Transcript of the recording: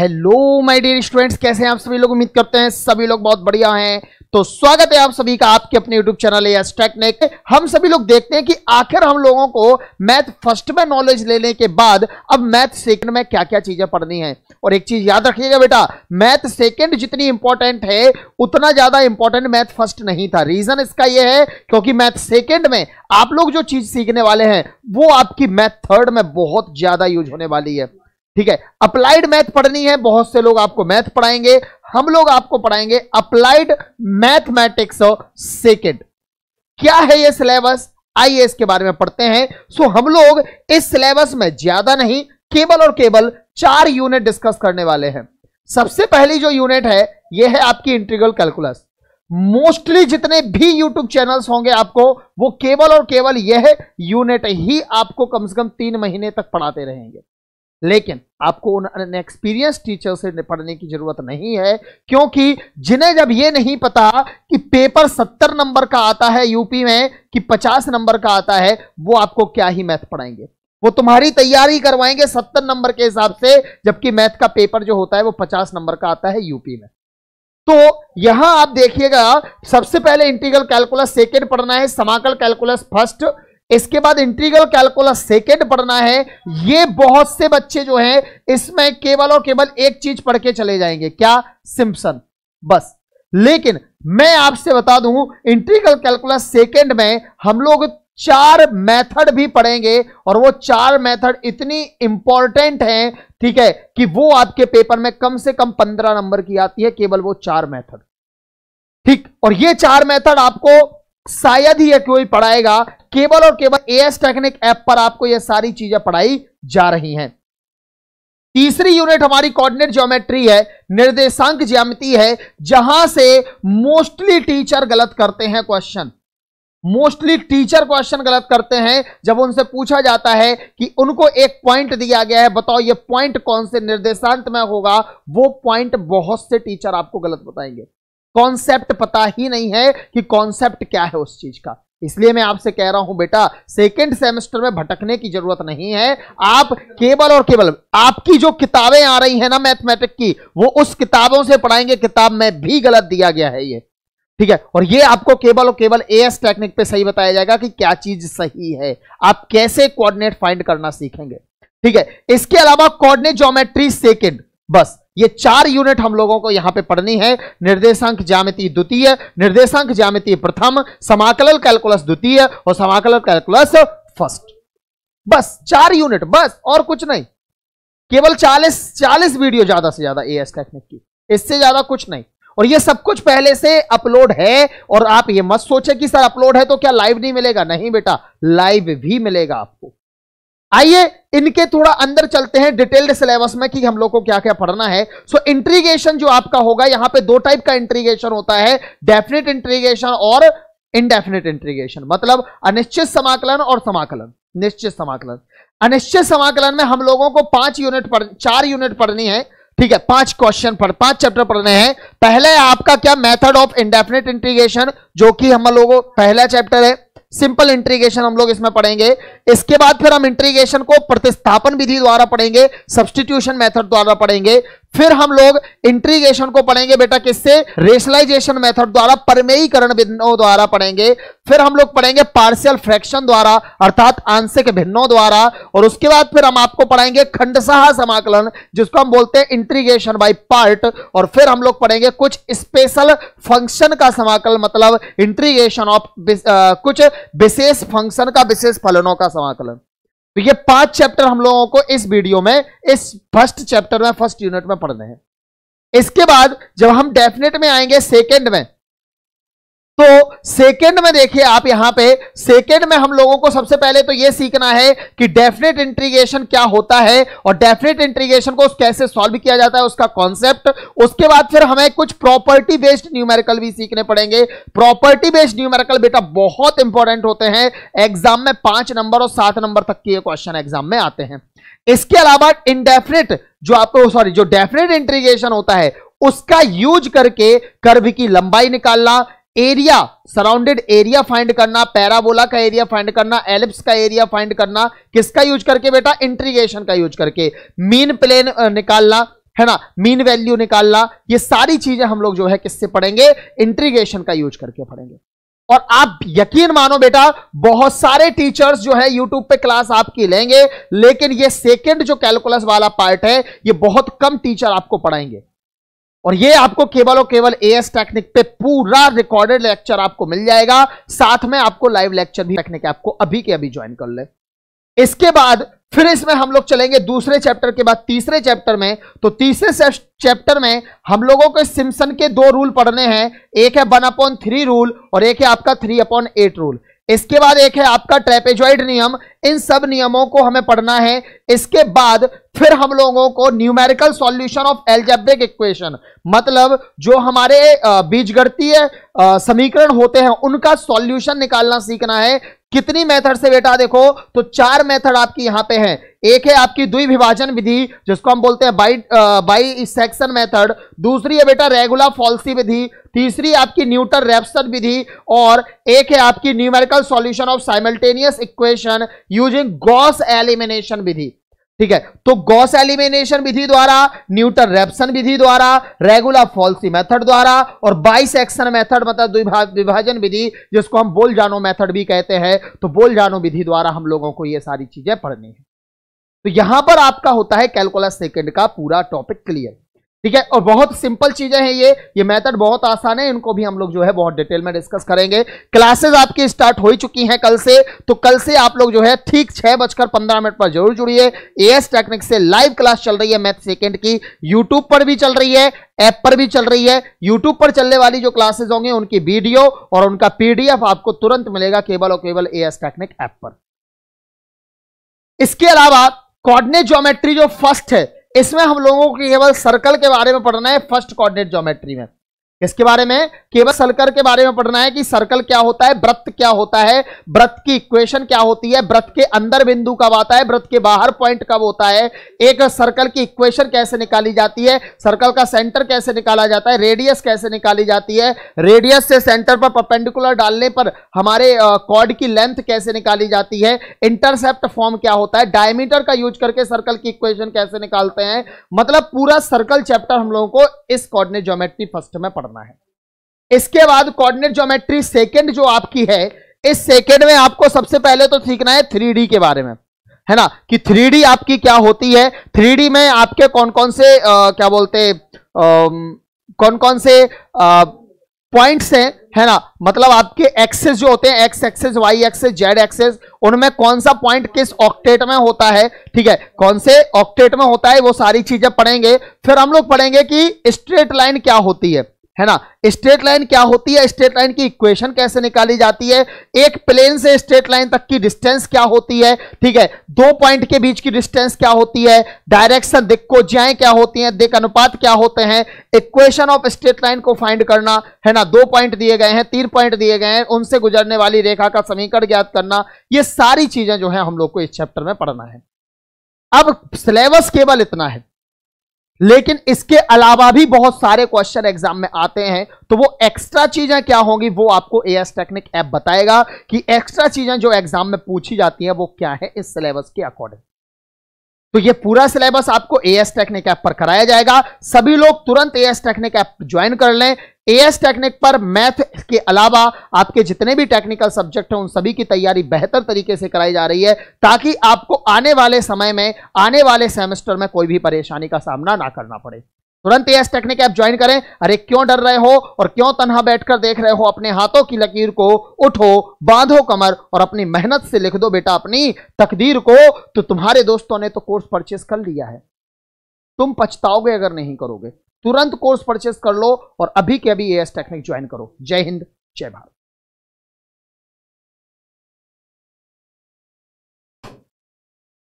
hello my dear students कैसे हैं आप सभी लोग उम्मीद करते हैं सभी लोग बहुत बढ़िया हैं तो स्वागत है आप सभी का आपके अपने यूट्यूब चैनल टेक्निक हम सभी लोग देखते हैं कि आखिर हम लोगों को मैथ फर्स्ट में नॉलेज लेने के बाद अब मैथ सेकंड में क्या क्या चीजें पढ़नी है और एक चीज याद रखिएगा बेटा मैथ सेकंड जितनी इंपॉर्टेंट है उतना ज्यादा इंपॉर्टेंट मैथ फर्स्ट नहीं था रीजन इसका यह है क्योंकि मैथ सेकेंड में आप लोग जो चीज सीखने वाले हैं वो आपकी मैथ थर्ड में बहुत ज्यादा यूज होने वाली है ठीक है अप्लाइड मैथ पढ़नी है बहुत से लोग आपको मैथ पढ़ाएंगे हम लोग आपको पढ़ाएंगे अप्लाइड मैथमेटिक्स सेकेंड क्या है ये सिलेबस आइए इसके बारे में पढ़ते हैं सो हम लोग इस सिलेबस में ज्यादा नहीं केवल और केवल चार यूनिट डिस्कस करने वाले हैं सबसे पहली जो यूनिट है यह है आपकी इंटीग्रल कैलकुलस मोस्टली जितने भी यूट्यूब चैनल्स होंगे आपको वो केवल और केवल यह यूनिट ही आपको कम से कम तीन महीने तक पढ़ाते रहेंगे लेकिन आपको उन अनएक्सपीरियंस टीचर से पढ़ने की जरूरत नहीं है क्योंकि जिन्हें जब ये नहीं पता कि पेपर सत्तर नंबर का आता है यूपी में कि पचास नंबर का आता है वो आपको क्या ही मैथ पढ़ाएंगे वो तुम्हारी तैयारी करवाएंगे सत्तर नंबर के हिसाब से जबकि मैथ का पेपर जो होता है वो पचास नंबर का आता है यूपी में तो यहां आप देखिएगा सबसे पहले इंटीग्रल कैलकुलस सेकेंड पढ़ना है समाकल कैलकुलस फर्स्ट इसके बाद इंटीग्रल कैलकुलस सेकेंड पढ़ना है ये बहुत से बच्चे जो हैं इसमें केवल और केवल एक चीज पढ़ के चले जाएंगे क्या सिम्पसन बस लेकिन मैं आपसे बता दूं इंटीग्रल कैलकुलस सेकेंड में हम लोग चार मेथड भी पढ़ेंगे और वो चार मेथड इतनी इंपॉर्टेंट हैं ठीक है कि वो आपके पेपर में कम से कम पंद्रह नंबर की आती है केवल वो चार मेथड ठीक और ये चार मेथड आपको शायद ही यह कोई पढ़ाएगा केवल और केवल ए एस टेक्निक ऐप पर आपको यह सारी चीजें पढ़ाई जा रही हैं तीसरी यूनिट हमारी कोऑर्डिनेट ज्योमेट्री है निर्देशांक ज्यामिति है जहां से मोस्टली टीचर गलत करते हैं क्वेश्चन मोस्टली टीचर क्वेश्चन गलत करते हैं जब उनसे पूछा जाता है कि उनको एक पॉइंट दिया गया है बताओ ये पॉइंट कौन से निर्देशांक में होगा वो पॉइंट बहुत से टीचर आपको गलत बताएंगे कॉन्सेप्ट पता ही नहीं है कि कॉन्सेप्ट क्या है उस चीज का इसलिए मैं आपसे कह रहा हूं बेटा सेकेंड सेमेस्टर में भटकने की जरूरत नहीं है आप केवल और केवल आपकी जो किताबें आ रही हैं ना मैथमेटिक की वो उस किताबों से पढ़ाएंगे किताब में भी गलत दिया गया है ये ठीक है और ये आपको केवल और केवल ए एस टेक्निक पे सही बताया जाएगा कि क्या चीज सही है आप कैसे कोऑर्डिनेट फाइंड करना सीखेंगे ठीक है इसके अलावा कोऑर्डिनेट ज्योमेट्री सेकेंड बस ये चार यूनिट हम लोगों को यहां पे पढ़नी है निर्देशांक ज्यामिति द्वितीय निर्देशांक ज्यामिति प्रथम समाकलन कैलकुलस द्वितीय और समाकलन कैलकुलस फर्स्ट बस चार यूनिट बस और कुछ नहीं केवल चालीस चालीस वीडियो ज्यादा से ज्यादा ए एस टेक्निक की इससे ज्यादा कुछ नहीं और ये सब कुछ पहले से अपलोड है और आप ये मत सोचे कि सर अपलोड है तो क्या लाइव नहीं मिलेगा नहीं बेटा लाइव भी मिलेगा आपको आइए इनके थोड़ा अंदर चलते हैं डिटेल्ड सिलेबस में कि हम लोग को क्या क्या पढ़ना है सो so, इंट्रीगेशन जो आपका होगा यहां पे दो टाइप का इंट्रीगेशन होता है डेफिनेट इंट्रीगेशन और इनडेफिनेट इंट्रीगेशन मतलब अनिश्चित समाकलन और समाकलन निश्चित समाकलन अनिश्चित समाकलन में हम लोगों को पांच यूनिट पढ़ चार यूनिट पढ़नी है ठीक है पांच क्वेश्चन पढ़ पांच चैप्टर पढ़ने हैं पहले आपका क्या मेथड ऑफ इंडेफिनेट इंट्रीगेशन जो कि हम लोगों पहला चैप्टर है सिंपल इंट्रीगेशन हम लोग इसमें पढ़ेंगे इसके बाद फिर हम इंट्रीगेशन को प्रतिस्थापन विधि द्वारा पढ़ेंगे सब्सटीट्यूशन मेथड द्वारा पढ़ेंगे फिर हम लोग इंट्रीगेशन को पढ़ेंगे बेटा किससे रेशलाइजेशन मेथड द्वारा परमेयीकरण भिन्नों द्वारा पढ़ेंगे फिर हम लोग पढ़ेंगे पार्शियल फ्रैक्शन द्वारा अर्थात आंशिक भिन्नों द्वारा और उसके बाद फिर हम आपको पढ़ाएंगे खंडसाह समाकलन जिसको हम बोलते हैं इंट्रीगेशन बाई पार्ट और फिर हम लोग पढ़ेंगे कुछ स्पेशल फंक्शन का समाकलन मतलब इंट्रीगेशन ऑफ uh, कुछ विशेष फंक्शन का विशेष फलनों का समाकलन तो ये पांच चैप्टर हम लोगों को इस वीडियो में इस फर्स्ट चैप्टर में फर्स्ट यूनिट में पढ़ने हैं इसके बाद जब हम डेफिनेट में आएंगे सेकेंड में तो सेकेंड में देखिए आप यहां पे सेकेंड में हम लोगों को सबसे पहले तो यह सीखना है कि डेफिनेट इंट्रीगेशन क्या होता है और डेफिनेट इंट्रीगेशन को कैसे सॉल्व किया जाता है उसका कॉन्सेप्ट उसके बाद फिर हमें कुछ प्रॉपर्टी बेस्ड न्यूमेरिकल भी सीखने पड़ेंगे प्रॉपर्टी बेस्ड न्यूमेरिकल बेटा बहुत इंपॉर्टेंट होते हैं एग्जाम में पांच नंबर और सात नंबर तक के क्वेश्चन एग्जाम में आते हैं इसके अलावा इनडेफिनेट जो आपको सॉरी जो डेफिनेट इंट्रीगेशन होता है उसका यूज करके कर्व की लंबाई निकालना एरिया सराउंडेड एरिया फाइंड करना पैराबोला का एरिया फाइंड करना एलिप्स का एरिया फाइंड करना किसका यूज करके बेटा इंट्रीगेशन का यूज करके मीन प्लेन निकालना है ना मीन वैल्यू निकालना ये सारी चीजें हम लोग जो है किससे पढ़ेंगे इंट्रीगेशन का यूज करके पढ़ेंगे और आप यकीन मानो बेटा बहुत सारे टीचर्स जो है यूट्यूब पे क्लास आपकी लेंगे लेकिन ये सेकंड जो कैलकुलस वाला पार्ट है ये बहुत कम टीचर आपको पढ़ाएंगे और ये आपको केवल और केवल एएस टेक्निक पे पूरा रिकॉर्डेड लेक्चर आपको मिल जाएगा साथ में आपको लाइव लेक्चर भी टेक्निक आपको अभी के अभी ज्वाइन कर ले इसके बाद फिर इसमें हम लोग चलेंगे दूसरे चैप्टर के बाद तीसरे चैप्टर में तो तीसरे चैप्टर में हम लोगों को सिमसन के दो रूल पढ़ने हैं एक है वन अपॉन थ्री रूल और एक है आपका थ्री अपॉन एट रूल इसके बाद एक है आपका ट्रेपेजॉइड नियम इन सब नियमों को हमें पढ़ना है इसके बाद फिर हम लोगों को numerical solution of algebraic equation मतलब जो हमारे बीजगणितीय समीकरण होते हैं उनका सॉल्यूशन निकालना सीखना है कितनी मेथड से बेटा देखो तो चार मेथड आपकी यहां पे है एक है आपकी विभाजन विधि जिसको हम बोलते हैं बाई बाई सेक्शन मेथड दूसरी है बेटा रेगुलर फॉल्सी विधि तीसरी आपकी न्यूटन रेपसन विधि और एक है आपकी numerical solution of simultaneous equation using Gauss elimination विधि ठीक है तो गॉस एलिमिनेशन विधि द्वारा न्यूटन रेप्सन विधि द्वारा रेगुलर फॉल्सी मेथड द्वारा और बाइस एक्शन मेथड मतलब विभाजन विधि जिसको हम बोल जानो मेथड भी कहते हैं तो बोल जानो विधि द्वारा हम लोगों को ये सारी चीजें पढ़नी है तो यहां पर आपका होता है कैलकुलस सेकेंड का पूरा टॉपिक क्लियर ठीक है और बहुत सिंपल चीजें हैं ये ये मेथड बहुत आसान है इनको भी हम लोग जो है बहुत डिटेल में डिस्कस करेंगे क्लासेस आपकी स्टार्ट हो ही चुकी हैं कल से तो कल से आप लोग जो है ठीक छह बजकर पंद्रह मिनट पर जरूर जुड़िए एएस टेक्निक से लाइव क्लास चल रही है मैथ सेकेंड की यूट्यूब पर भी चल रही है ऐप पर भी चल रही है यूट्यूब पर चलने वाली जो क्लासेज होंगे उनकी वीडियो और उनका पीडीएफ आपको तुरंत मिलेगा केवल और केवल एस टेक्निक ऐप पर इसके अलावा कॉर्डिनेट ज्योमेट्री जो फर्स्ट है इसमें हम लोगों को केवल सर्कल के बारे में पढ़ना है फर्स्ट कॉर्डिनेट ज्योमेट्री में इसके बारे में केवल सर्कल के बारे में पढ़ना है कि सर्कल क्या होता है व्रत क्या होता है व्रत की इक्वेशन क्या होती है व्रत के अंदर बिंदु कब आता है व्रत के बाहर पॉइंट कब होता है एक सर्कल की इक्वेशन कैसे निकाली जाती है सर्कल का सेंटर कैसे निकाला जाता है रेडियस कैसे निकाली जाती है रेडियस से सेंटर पर परपेंडिकुलर डालने पर हमारे कॉर्ड की लेंथ कैसे निकाली जाती है इंटरसेप्ट फॉर्म क्या होता है डायमीटर का यूज करके सर्कल की इक्वेशन कैसे निकालते हैं मतलब पूरा सर्कल चैप्टर हम लोगों को इस कॉर्डिनेट ज्योमेट्री फर्स्ट में पढ़ना करना है इसके बाद कोऑर्डिनेट ज्योमेट्री सेकंड जो आपकी है इस सेकंड में आपको सबसे पहले तो सीखना है थ्री के बारे में है ना कि थ्री आपकी क्या होती है थ्री में आपके कौन कौन से आ, क्या बोलते आ, कौन कौन से आ, पॉइंट्स हैं है ना मतलब आपके एक्सेस जो होते हैं X axis Y axis Z axis उनमें कौन सा पॉइंट किस ऑक्टेट में होता है ठीक है कौन से ऑक्टेट में होता है वो सारी चीजें पढ़ेंगे फिर हम लोग पढ़ेंगे कि स्ट्रेट लाइन क्या होती है है ना स्ट्रेट लाइन क्या होती है स्ट्रेट लाइन की इक्वेशन कैसे निकाली जाती है एक प्लेन से स्ट्रेट लाइन तक की डिस्टेंस क्या होती है ठीक है दो पॉइंट के बीच की डिस्टेंस क्या होती है डायरेक्शन दिक को जाए क्या होती है दिक अनुपात क्या होते हैं इक्वेशन ऑफ स्ट्रेट लाइन को फाइंड करना है ना दो पॉइंट दिए गए हैं तीन पॉइंट दिए गए हैं उनसे गुजरने वाली रेखा का समीकरण ज्ञात करना ये सारी चीजें जो है हम लोग को इस चैप्टर में पढ़ना है अब सिलेबस केवल इतना है लेकिन इसके अलावा भी बहुत सारे क्वेश्चन एग्जाम में आते हैं तो वो एक्स्ट्रा चीजें क्या होंगी वो आपको ए एस टेक्निक ऐप बताएगा कि एक्स्ट्रा चीजें जो एग्जाम में पूछी जाती हैं वो क्या है इस सिलेबस के अकॉर्डिंग तो ये पूरा सिलेबस आपको ए एस टेक्निक ऐप पर कराया जाएगा सभी लोग तुरंत A S technique app join कर लें एएस टेक्निक पर मैथ के अलावा आपके जितने भी टेक्निकल सब्जेक्ट हैं उन सभी की तैयारी बेहतर तरीके से कराई जा रही है ताकि आपको आने वाले समय में आने वाले सेमेस्टर में कोई भी परेशानी का सामना ना करना पड़े तुरंत एस टेक्निक ऐप ज्वाइन करें अरे क्यों डर रहे हो और क्यों तनहा बैठकर देख रहे हो अपने हाथों की लकीर को उठो बांधो कमर और अपनी मेहनत से लिख दो बेटा अपनी तकदीर को तो तुम्हारे दोस्तों ने तो कोर्स परचेस कर लिया है तुम पछताओगे अगर नहीं करोगे तुरंत कोर्स परचेस कर लो और अभी के अभी एएस टेक्निक ज्वाइन करो जय हिंद जय भारत